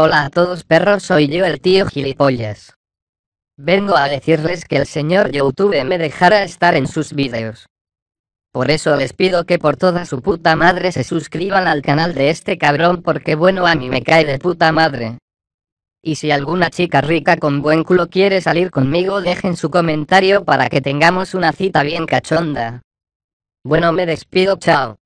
Hola a todos perros, soy yo el tío gilipollas. Vengo a decirles que el señor YouTube me dejará estar en sus vídeos. Por eso les pido que por toda su puta madre se suscriban al canal de este cabrón porque bueno a mí me cae de puta madre. Y si alguna chica rica con buen culo quiere salir conmigo dejen su comentario para que tengamos una cita bien cachonda. Bueno me despido, chao.